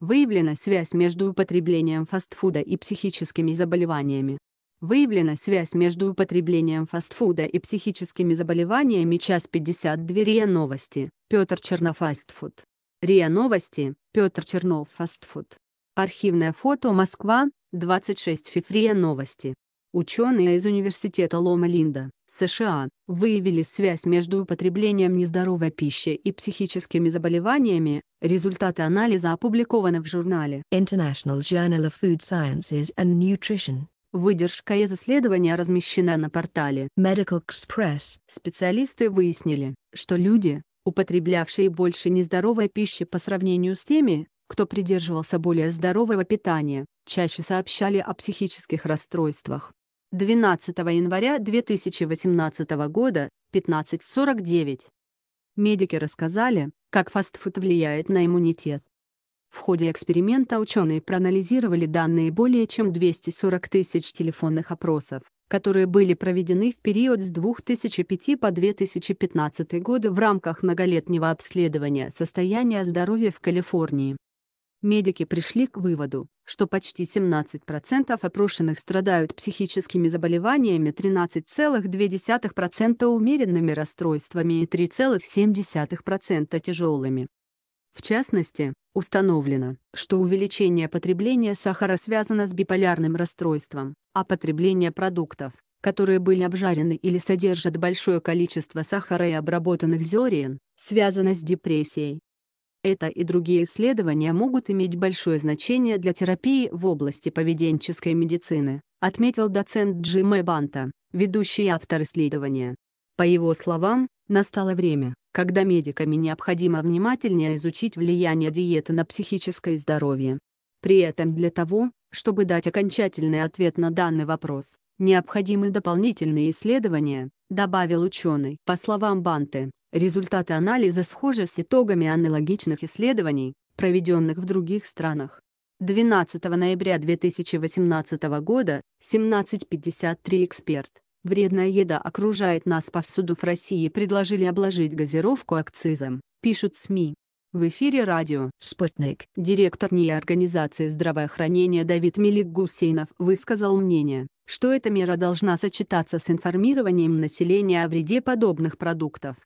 Выявлена связь между употреблением фастфуда и психическими заболеваниями. Выявлена связь между употреблением фастфуда и психическими заболеваниями. Час 52 РИА Новости. Петр Фастфуд. РИА Новости. Петр Чернов. Фастфуд. Архивное фото Москва. 26 февраля Новости. Ученые из университета Лома-Линда, США, выявили связь между употреблением нездоровой пищи и психическими заболеваниями. Результаты анализа опубликованы в журнале International Journal of Food Sciences and Nutrition. Выдержка из исследования размещена на портале Medical Express. Специалисты выяснили, что люди, употреблявшие больше нездоровой пищи по сравнению с теми, кто придерживался более здорового питания, чаще сообщали о психических расстройствах, 12 января 2018 года, 15.49. Медики рассказали, как фастфуд влияет на иммунитет. В ходе эксперимента ученые проанализировали данные более чем 240 тысяч телефонных опросов, которые были проведены в период с 2005 по 2015 годы в рамках многолетнего обследования состояния здоровья в Калифорнии. Медики пришли к выводу, что почти 17% опрошенных страдают психическими заболеваниями, 13,2% умеренными расстройствами и 3,7% тяжелыми. В частности, установлено, что увеличение потребления сахара связано с биполярным расстройством, а потребление продуктов, которые были обжарены или содержат большое количество сахара и обработанных зерен, связано с депрессией. Это и другие исследования могут иметь большое значение для терапии в области поведенческой медицины, отметил доцент Джим Эбанта, ведущий автор исследования. По его словам, настало время, когда медиками необходимо внимательнее изучить влияние диеты на психическое здоровье. При этом для того, чтобы дать окончательный ответ на данный вопрос, необходимы дополнительные исследования, добавил ученый. По словам Банты, Результаты анализа схожи с итогами аналогичных исследований, проведенных в других странах. 12 ноября 2018 года, 17.53 эксперт. Вредная еда окружает нас повсюду в России предложили обложить газировку акцизом, пишут СМИ. В эфире радио «Спутник». Директор НИИ Организации здравоохранения Давид Мелик Гусейнов высказал мнение, что эта мера должна сочетаться с информированием населения о вреде подобных продуктов.